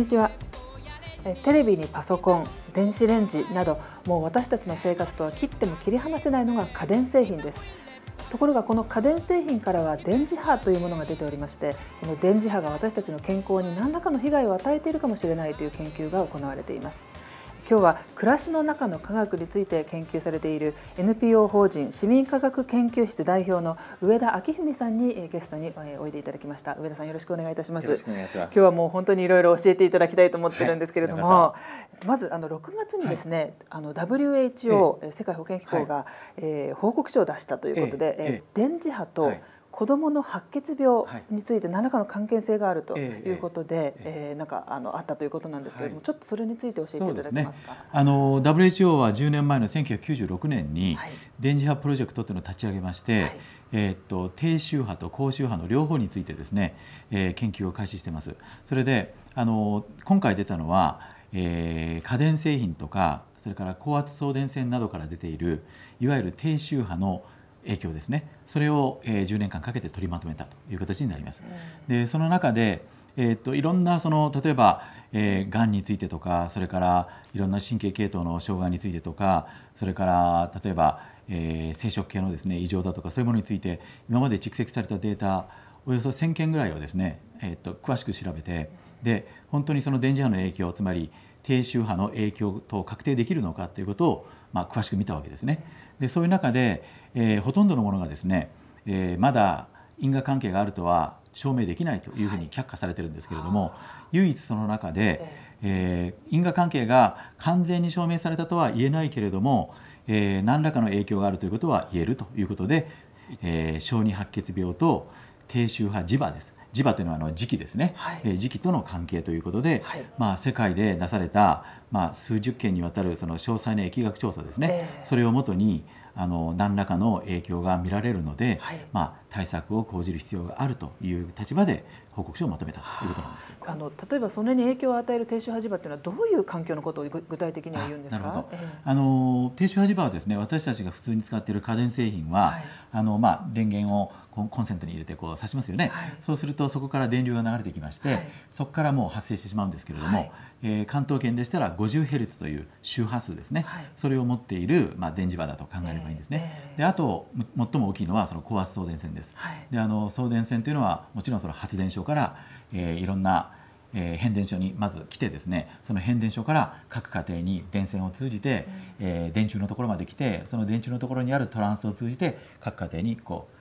にちはテレビにパソコン電子レンジなどもう私たちの生活とは切っても切り離せないのが家電製品ですところがこの家電製品からは電磁波というものが出ておりましてこの電磁波が私たちの健康に何らかの被害を与えているかもしれないという研究が行われています今日は暮らしの中の科学について研究されている NPO 法人市民科学研究室代表の上田明文さんにゲストにおいでいただきました上田さんよろしくお願いいたします今日はもう本当にいろいろ教えていただきたいと思ってるんですけれども、はい、まずあの6月にですね、はい、あの WHO、え世界保健機構が、はい、えー、報告書を出したということで、えええ、電磁波と、はい子どもの白血病について何らかの関係性があるということで、はい、えー、なんかあのあったということなんですけれども、はい、ちょっとそれについて教えていただけますか。すね、あの WHO は10年前の1996年に、電磁波プロジェクトというのを立ち上げまして、はい、えー、っと低周波と高周波の両方についてですね、えー、研究を開始しています。それであの今回出たのは、えー、家電製品とかそれから高圧送電線などから出ているいわゆる低周波の影響ですねそれを、えー、10年間かけて取りまとめたという形になります。でその中でえーと、いろんなその例えば、えー、がんについてとかそれからいろんな神経系統の障害についてとかそれから例えば、えー、生殖系のですね異常だとかそういうものについて今まで蓄積されたデータおよそ1,000件ぐらいをですね、えーと詳しく調べてで本当にその電磁波の影響つまり低周波の影響と確定できるのかということを、まあ、詳しく見たわけですね。でそういう中で、えー、ほとんどのものがですね、えー、まだ因果関係があるとは証明できないというふうに却下されてるんですけれども、はい、唯一その中で、えー、因果関係が完全に証明されたとは言えないけれども、えー、何らかの影響があるということは言えるということで、えー、小児白血病と低周波磁場です磁場というのはあの磁気ですね、はい、え磁気との関係ということで、はい、まあ、世界で出された、まあ、数十件にわたるその詳細な疫学調査ですね、えー、それをもとにあの何らかの影響が見られるので、はい、まあ、対策を講じる必要があるという立場で報告書をまとめたということなんです。あの例えばそれに影響を与える低周波磁場というのはどういう環境のことを具体的には言うんですか。あ、えー、の低周波磁場はですね私たちが普通に使っている家電製品は、はい、あのまあ電源をコンセントに入れてこう挿しますよね、はい、そうするとそこから電流が流れてきまして、はい、そこからもう発生してしまうんですけれども、はい、えー、関東圏でしたら 50Hz という周波数ですね、それを持っている、まあ、電磁場だと考えればいいんですね、えー、であと最も大きいのはその高圧送電線です、であの送電線というのはもちろんその発電所から、えー、いろんなえー、変電所にまず来てですねその変電所から各家庭に電線を通じて、ええー、電柱のところまで来てその電柱のところにあるトランスを通じて各家庭にこう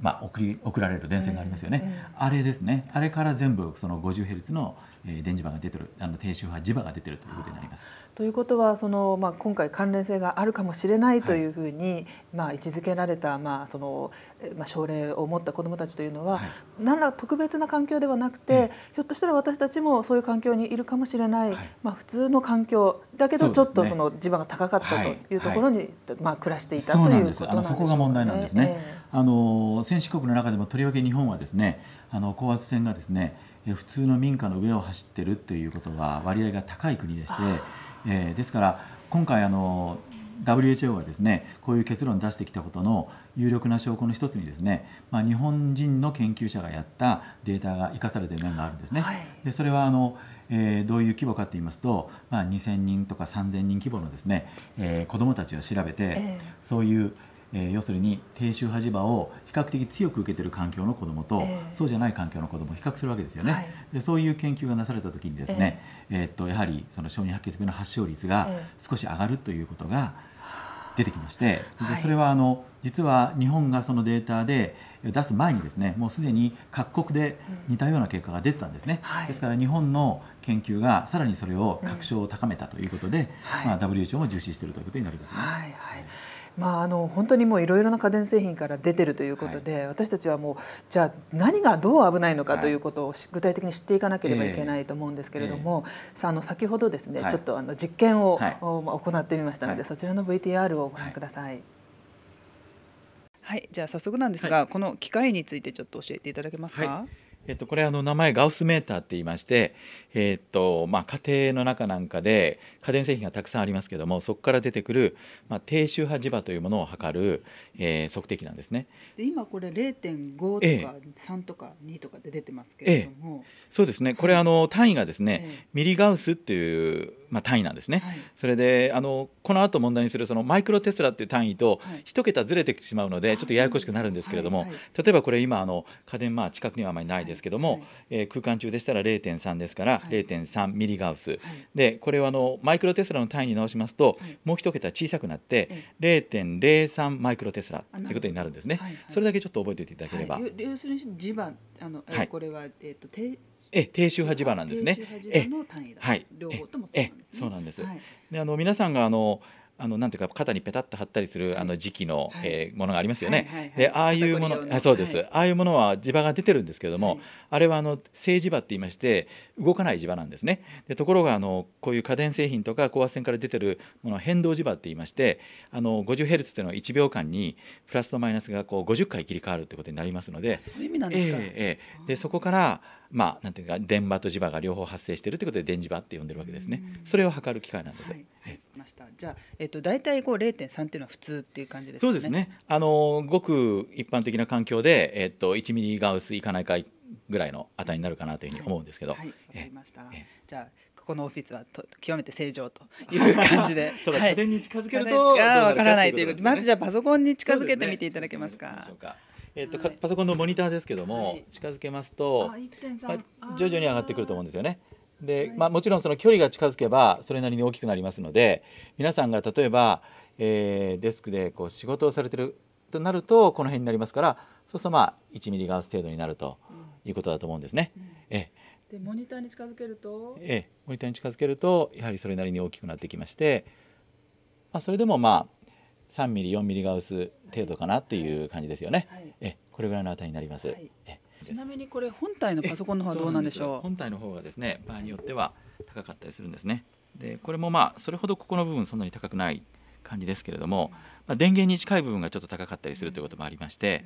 まあ、送り送られる電線がありますよね、あれですねあれから全部その 50Hz の電磁場が出てるあの低周波磁場が出てるということになります。ということはその、まあ、今回関連性があるかもしれないというふうに、はい、まあ、位置づけられた、まあそのまあ、症例を持った子どもたちというのは、はい、何ら特別な環境ではなくて、はい、ひょっとしたら私たちもそういう環境にいるかもしれない、まあ、普通の環境だけどちょっとその磁場が高かったというところに、まあ、暮らしていたということなんでしね。そこが問題なんですね、えーあの先進国の中でもとりわけ日本はですねあの高圧線がですね普通の民家の上を走ってるということは割合が高い国でして、えー、ですから今回あの WHO がですねこういう結論を出してきたことの有力な証拠の一つにですね、まあ、日本人の研究者がやったデータが生かされている面があるんですね。でそれはあの、えー、どういう規模かといいますと、まあ、2000人とか3000人規模のですね、えー、子どもたちを調べて、そういうえー、要するに低周波磁場を比較的強く受けている環境の子どもと、えー、そうじゃない環境の子どもを比較するわけですよね、はい、でそういう研究がなされた時にですね、えー、えー、っとやはりその小児白血病の発症率が少し上がるということが出てきまして、えー、でそれはあの実は日本がそのデータで出す前にですねもうすでに各国で似たような結果が出てたんですね、うんはい、ですから日本の研究がさらにそれを確証を高めたということで、うんはい、まあ、WHO も重視しているということになりますね。はいはいまあ、あの本当にもういろいろな家電製品から出てるということで、はい、私たちはもうじゃあ何がどう危ないのかということを具体的に知っていかなければいけないと思うんですけれども、えーさあの先ほどですね、はい、ちょっとあの実験を、はい、行ってみましたので、そちらの VTR をご覧ください。はい、じゃあ早速なんですが、この機械についてちょっと教えていただけますか。えっと、これあの名前ガウスメーターって言いまして、えっとまあ、家庭の中なんかで家電製品がたくさんありますけどもそこから出てくる、まあ、低周波磁場というものを測る、えー、測定器なんですね今これ0.5とか3とか2とかで出てますけれども、えええ、そうですねこれあの単位がですね、ミリガウスっていうまあ、単位なんですね、はい、それであのこの後問題にするそのマイクロテスラっていう単位と1桁ずれてしまうのでちょっとややこしくなるんですけれども、例えばこれ今あの家電まあ近くにはあまりないですけども、え空間中でしたら0.3ですから0.3ミリガウス、でこれはあのマイクロテスラの単位に直しますと、もう1桁小さくなって0.03マイクロテスラということになるんですね、それだけちょっと覚えておいていただければ、要するに地盤あの、これは、えー、とえ低周波磁場なんですね。えはい、両方ともそうなんです、ね、そうなんです。であの皆さんがあのあのなんていうか肩にペタッと貼ったりするあの時期の、はい、えー、ものがありますよね。はいはいはい、でああいうものあそうです、はい、ああいうものは磁場が出てるんですけれども、はい、あれはあの正磁場って言いまして動かない磁場なんですね。でところがあのこういう家電製品とか高圧線から出てるものは変動磁場って言いましてあの 50Hz っていうのは1秒間にプラスとマイナスがこう50回切り替わるってことになりますのでそういう意味なんですか、えー、えー、でそこからまあ、なんていうか電場と磁場が両方発生しているということで電磁場って呼んでるわけですね、それを測る機械なんです。はい、えましたじゃあ、えっと、大体こう0.3っていうのは普通っていう感じですねそうですねあのごく一般的な環境で、えっと、1ミリガウスいかないかぐらいの値になるかなというふうに思うんですけど、はい、はい、かりましたじゃここのオフィスはと極めて正常という感じで ただ家電に近づけると、分わからないということで、ね、まずじゃあパソコンに近づけてみていただけますか。えっと、はい、パソコンのモニターですけども、はい、近づけますと、徐々に上がってくると思うんですよね。で、まあ、もちろんその距離が近づけばそれなりに大きくなりますので皆さんが例えば、えー、デスクでこう仕事をされてるとなるとこの辺になりますからそうするとまあ1ミリガウス程度になるということだと思うんですね。うんえでモニターに近づけるとえモニターに近づけるとやはりそれなりに大きくなってきまして、まあ、それでもまあ3ミリ4ミリガウス程度かなという感じですよね。はいはい、えこれぐらいの値になります。はい、えちなみにこれ本体のパソコンの方はどうなんでしょう本体の方がですね場合によっては高かったりするんですねでこれもまあそれほどここの部分そんなに高くない感じですけれども、まあ、電源に近い部分がちょっと高かったりするということもありまして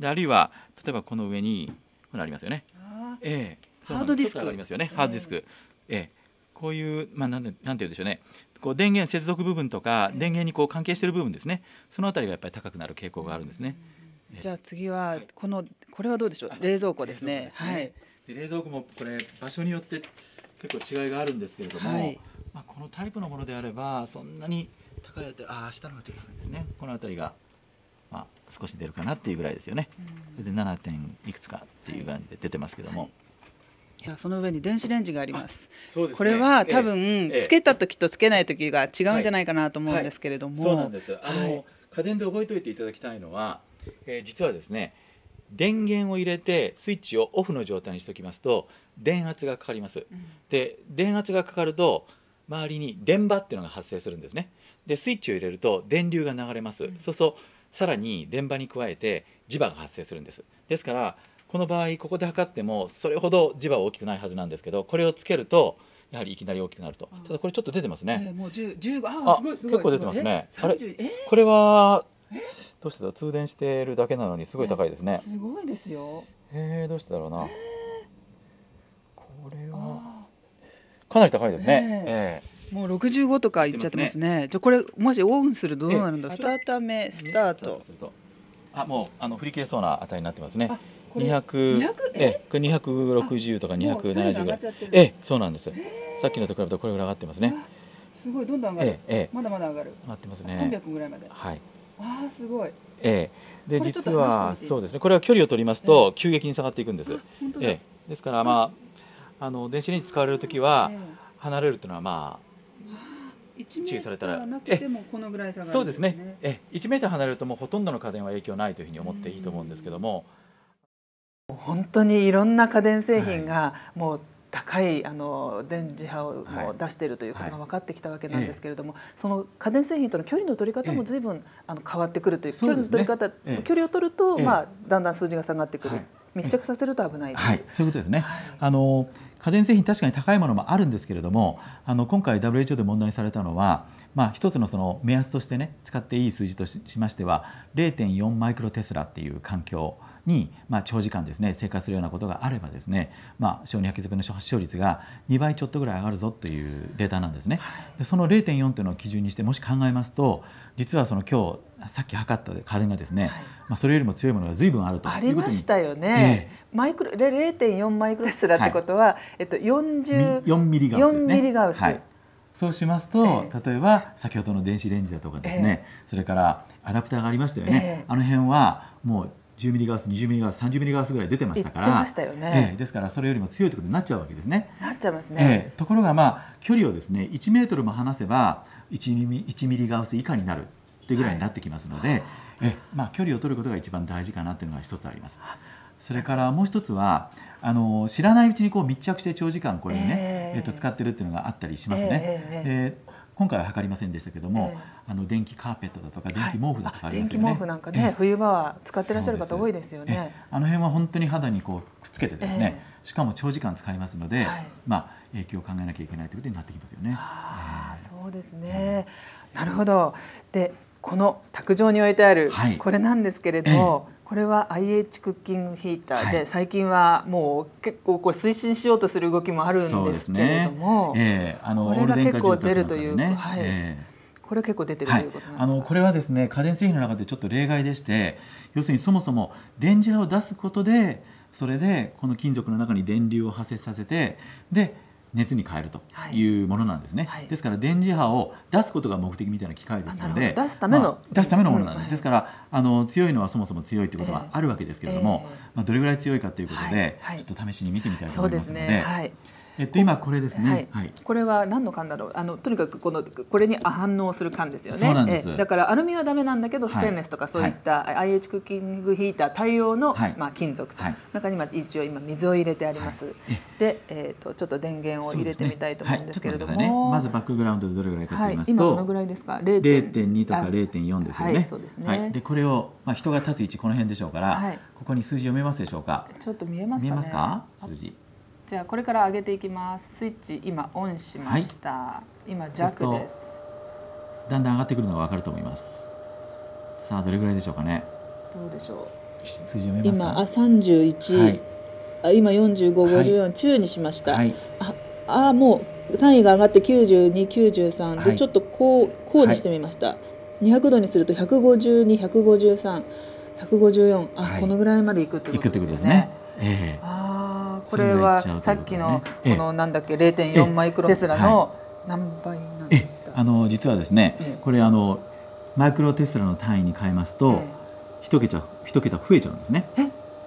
であるいは例えばこの上にこれありますよね、えー、ハードディスクありますよねハードディスク、えー、こういう、まあ、なんてなんて言うんでしょうねこう電源接続部分とか電源にこう関係している部分ですねそのあたりがやっぱり高くなる傾向があるんですね。うんじゃあ次はこの、はい、これはどうでしょう冷蔵庫ですね、ね、はいで冷蔵庫もこれ場所によって結構違いがあるんですけれども、はい、まあ、このタイプのものであればそんなに高いああ明日のがちょっと高いですねこの辺りが、まあ、少し出るかなっていうぐらいですよね、うで 7. 点いくつかっていう感じで出てますけども。はいその上に電子レンジがあります。すね、これは多分、つけた時とつけない時が違うんじゃないかなと思うんですけれども。はいはい、そうなんです。あの、はい、家電で覚えておいていただきたいのは、えー、実はですね電源を入れてスイッチをオフの状態にしておきますと電圧がかかります、うん、で電圧がかかると周りに電波っていうのが発生するんですねでスイッチを入れると電流が流れます、うん、そうするとさらに電波に加えて磁場が発生するんですですからこの場合ここで測ってもそれほど磁場は大きくないはずなんですけどこれをつけるとやはりいきなり大きくなるとただこれちょっと出てますね、えー、もう10 15ああすごいすごい結構出てますねあれこれはどうしてだ通電してるだけなのにすごい高いですねすごいですよえー、どうしてだろうな、これはかなり高いですねええもう六十五とか言っちゃってますね。すねじゃこれもしオンするとどうなるんだ。温めスタート。あもうあの振り切れそうな値になってますね。二百えこれ二百六十とか二百七十ぐらい。えそうなんです。さっきのと比べてこれぐらい上がってますね。すごいどんどん上がる。まだまだ上がる。上がってますね。三百ぐらいまで。はい。あすごいええで実はそうですねこれは距離を取りますと急激に下がっていくんです、ええ、ですからまああの電子レンジ使われる時は離れるというのはまあ注意されたら、そうですね。え、1メートル離れるともうほとんどの家電は影響ないというふうに思っていいと思うんですけども、本当にいろんな家電製品がもう高いあの電磁波を出しているということが分かってきたわけなんですけれども、はい、その家電製品との距離の取り方も随分、えあの変わってくるという、ね、距離の取り方、距離を取ると、まあ、だんだん数字が下がってくる、はい、密着させると危ないい、はい、そういうことですね。あの家電製品、確かに高いものもあるんですけれども、あの今回、WHO で問題にされたのは、まあ、一つのその目安としてね、使っていい数字としましては、0.4マイクロテスラっていう環境。に、まあ、長時間ですね生活するようなことがあればですね、まあ、小児白血病の発症率が2倍ちょっとぐらい上がるぞというデータなんですね。でその0.4というのを基準にしてもし考えますと実はその今日さっき測った家電がですね、はい、まあ、それよりも強いものが随分あるとありましたよね、えー、マイクロ0.4マイクロスラってことは、はい、えっと、40… ミリガウスですミリガウス、はいそうしますと、えー、例えば先ほどの電子レンジだとかですね、えー、それからアダプターがありましたよね、えー、あの辺はもう10ミリガース、20ミリガース、30ミリガースぐらい出てましたから、ねえー、ですからそれよりも強いということになっちゃうわけですね。なっちゃいますね、えー、ところが、まあ、距離をですね1メートルも離せば1ミリ ,1 ミリガース以下になるっていうぐらいになってきますので、はい、えー、まあ、距離を取ることが一番大事かなっていうのが一つあります。それからもう一つはあの知らないうちにこう密着して長時間これにね、えっと、使ってるっていうのがあったりしますね。え今回は測りませんでしたけども、あの電気カーペットだとか電気毛布だとかありますよね。電気毛布なんかね、冬場は使ってらっしゃる方多いですよね。あの辺は本当に肌にこうくっつけてですね、しかも長時間使いますので、まあ影響を考えなきゃいけないということになってきますよね。ああ、そうですね。なるほど。で、この卓上に置いてある、これなんですけれど。これは IH クッキングヒーターで、はい、最近はもう結構これ推進しようとする動きもあるんですけれども、ねえー、あのこれが結構出るというか、はい、これ結構出てるということあのこれはですね家電製品の中でちょっと例外でして要するにそもそも電磁波を出すことでそれでこの金属の中に電流を発生させてで熱に変えるというものなんですね、はいはい、ですから電磁波を出すことが目的みたいな機械ですので出すための、まあ、出すためのものなんです、うんですからあの強いのはそもそも強いということはあるわけですけれども、えーえー、まあ、どれぐらい強いかということで、ちょっと試しに見てみたいと思いますので。そうですねえっと、今これですね、はい、これは何の缶だろうあのとにかくこのこれに反応する缶ですよねえだからアルミはダメなんだけどステンレスとかそういった IH クッキングヒーター対応の、まあ、金属と、中にま一応今水を入れてあります、で、えっとちょっと電源を入れてみたいと思うんですけれども、まずバックグラウンドでどれぐらいかと言います今どのぐらいですか零点二とか零点四ですよね、そうですね、でこれを、まあ、人が立つ位置この辺でしょうから、ここに数字読めますでしょうかちょっと見えますか見えますか数字じゃあこれから上げていきますスイッチ今オンしました、はい、今弱ですだんだん上がってくるのがわかると思いますさあどれぐらいでしょうかねどうでしょう今あ三十一。あ今四十五五十四中にしました、はい、ああもう単位が上がって九十二九十三でちょっとこうこうにしてみました、はい、度にすると百五十二百五十三百五十四あ、このぐらいまでいくってことですね。いくってことですね。ええーこれはさっきのこのなんだっけ0.4マイクロテスラの何倍なんですか、あの実はですね、これあのマイクロテスラの単位に変えますと、一桁一桁増えちゃうんですね。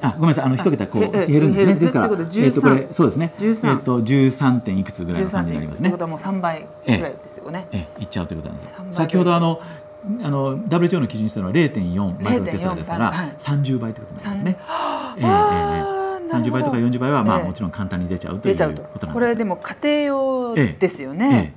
あ、ごめんなさい、あの一桁こう減るんですですから、えっ、とこれそうですね。えっ、と十三点いくつぐらいの感じになりますね。ということはもう三倍ぐらいですよね。ええ、いっちゃうということなんです。先ほどあのあの WHO の基準にしたのは0.4マイクロテスラですから、30倍ということなんですね。ええええ三十倍とか四十倍はまあもちろん簡単に出ちゃうということなんですこれでも家庭用ですよね、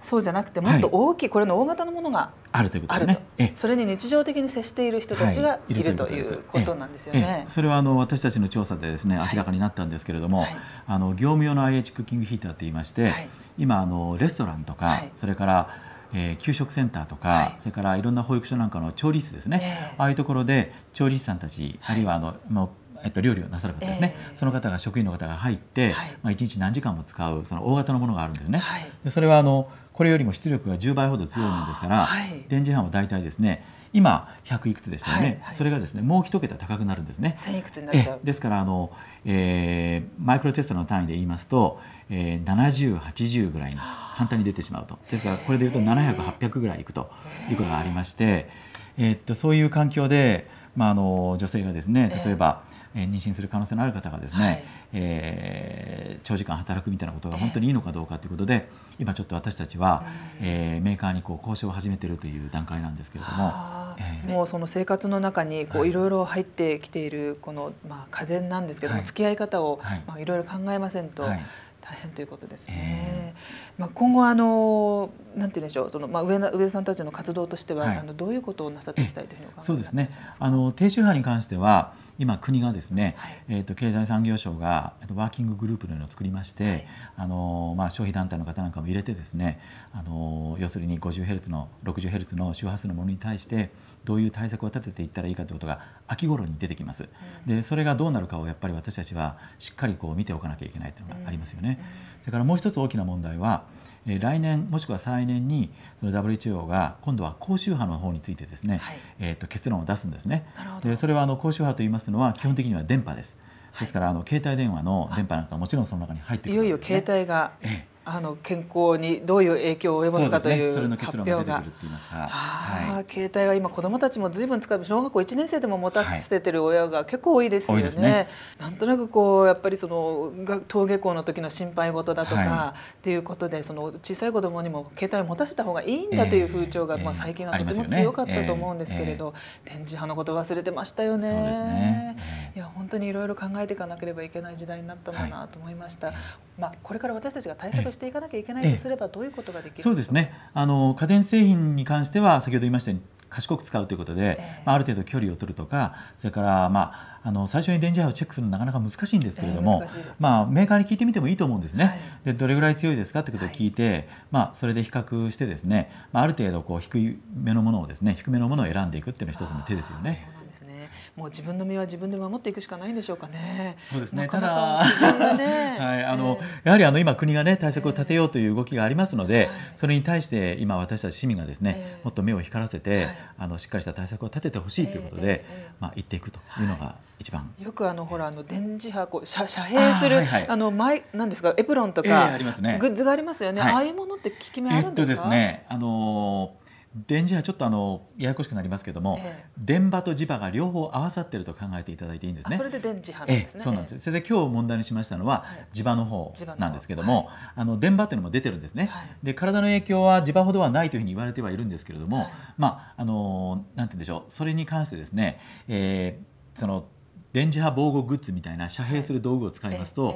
そうじゃなくてもっと大きい、これの大型のものがあるということですね、それに日常的に接している人たちがいる,、ということなんですよね、それはあの私たちの調査でですね明らかになったんですけれども、あの業務用の IH クッキングヒーターと言いまして、今あのレストランとか、それからえー、給食センターとか、はい、それからいろんな保育所なんかの調理室ですね、えー、ああいうところで調理師さんたち、はい、あるいはあのもうえっと、料理をなさる方ですね、えー、その方が職員の方が入って、はい、まあ、1日何時間も使うその大型のものがあるんですね、はい、でそれはあのこれよりも出力が10倍ほど強いものですから、はい、電磁波も大体ですね今100いくつでしたよね、はいはい、それがですねもう1桁高くなるんですね。1いくつになっちゃうですからあの、えー、マイクロテストの単位で言いますと、えー、7080ぐらいに簡単に出てしまうとですからこれでいうと700800ぐらいいくということがありまして、えー、っとそういう環境で、まあ、あの女性がですね例えば、えーえー、妊娠する可能性のある方がですね、はい、えー、長時間働くみたいなことが本当にいいのかどうかということで、えー、今ちょっと私たちは、えー、メーカーにこう交渉を始めているという段階なんですけれども。えー、もうその生活の中にこういろいろ入ってきているこのまあ家電なんですけども、付き合い方をまあいろいろ考えませんと、大変ということですね。まあ今後あのなんて言うんでしょう、そのまあ上上田さんたちの活動としては、あのどういうことをなさっていきたいというふうにお考えそうですね。あの低周波に関しては。今国がですね、はい、えーと、経済産業省がワーキンググループのようなのを作りまして、はい、あのまあ、消費団体の方なんかも入れてですねあの要するに 50Hz の 60Hz の周波数のものに対してどういう対策を立てていったらいいかということが秋頃に出てきます、うん、でそれがどうなるかをやっぱり私たちはしっかりこう見ておかなきゃいけないというのがありますよね。うんうん、それからもう一つ大きな問題はえ来年もしくは再来年にその WHO が今度は高周波の方についてですね、はい、えと結論を出すんですね。でそれはあの高周波と言いますのは基本的には電波です。はい、ですからあの携帯電話の電波なんかもちろんその中に入ってくる、ね、いよいよ携帯が、ええあの健康にどういう影響を及ぼすかという発表が、携帯は今子どもたちもずいぶん使う小学校1年生でも持たせてる親が結構多いですよね。はい、ねなんとなくこうやっぱりその登下校の時の心配事だとか、はい、っていうことでその小さい子どもにも携帯を持たせた方がいいんだという風潮が、えー、まあ、最近はとても強かったと思うんですけれど、えーえー、展示派のこと忘れてましたよね。ねいや本当にいろいろ考えていかなければいけない時代になったんだなと思いました。まあ、これから私たちが対策していかなきゃいけないとすれば、どういうことができるそうですねあの家電製品に関しては先ほど言いましたように賢く使うということで、まあ、ある程度距離を取るとかそれから、まあ、あの最初に電磁波をチェックするのなかなか難しいんですけれども、えーまあ、メーカーに聞いてみてもいいと思うんですね、はい、でどれぐらい強いですかということを聞いて、はい、まあ、それで比較してですね、まあ、ある程度こう低めのものをですね低めのものを選んでいくっていうのが一つの手ですよね。もう自分の身は自分で守っていくしかないんでしょうかね。そうですね。なかなか、ね、はい、あの、えー、やはりあの今国がね対策を立てようという動きがありますので、えー、それに対して今私たち市民がですね、えー、もっと目を光らせて、あのしっかりした対策を立ててほしいということで、まあ言っていくというのが一番。よくあのほらあの電磁波こう遮遮蔽するあはいはい、あの前なんですかエプロンとか、ありますね、グッズがありますよね。はい、ああいうものって効き目あるんですか。えー、ですね、あのー電磁波ちょっとあのややこしくなりますけども、ええ、電波と磁場が両方合わさってると考えていただいていいんですね。それで電磁波なんですね。え、そうなんです。それで今日問題にしましたのは、はい、磁場の方なんですけども、はい、あの電波というのも出てるんですね。はい、で体の影響は磁場ほどはないというふうに言われてはいるんですけれども、まああのなんて言うんでしょう。それに関してですね、えー、その電磁波防護グッズみたいな遮蔽する道具を使いますと。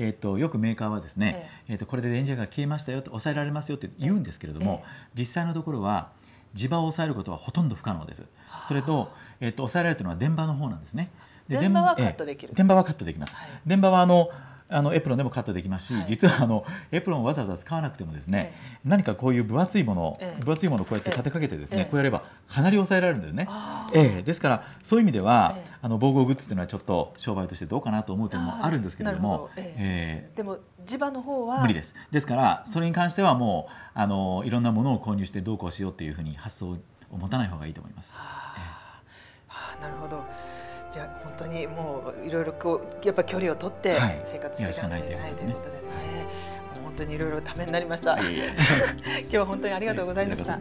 えーと、よくメーカーはですね、えーとこれで電磁波が消えましたよと抑えられますよって言うんですけれども、実際のところは磁場を抑えることはほとんど不可能です。それと、えっと、抑えられてるのは電波の方なんですね。で電波はカットできる。電波はカットできます。電波はあのあのエプロンでもカットできますし、はい、実はあのエプロンをわざわざ使わなくてもですね、ええ、何かこういう分厚いもの、え、分厚いものをこうやって立てかけてですね、こうやればかなり抑えられるんですね。ええ、ですからそういう意味では、あの防護グッズというのはちょっと商売としてどうかなと思う点もあるんですけれども、どええでも地場の方は無理です。ですからそれに関してはもうあのいろんなものを購入してどうこうしようというふうに発想を持たない方がいいと思います。はあ、なるほど。じゃあ本当にもういろいろこうやっぱ距離を取って生活していかなきゃいけないということですね。はい、もう本当にいろいろためになりました。今日は本当にありがとうございました。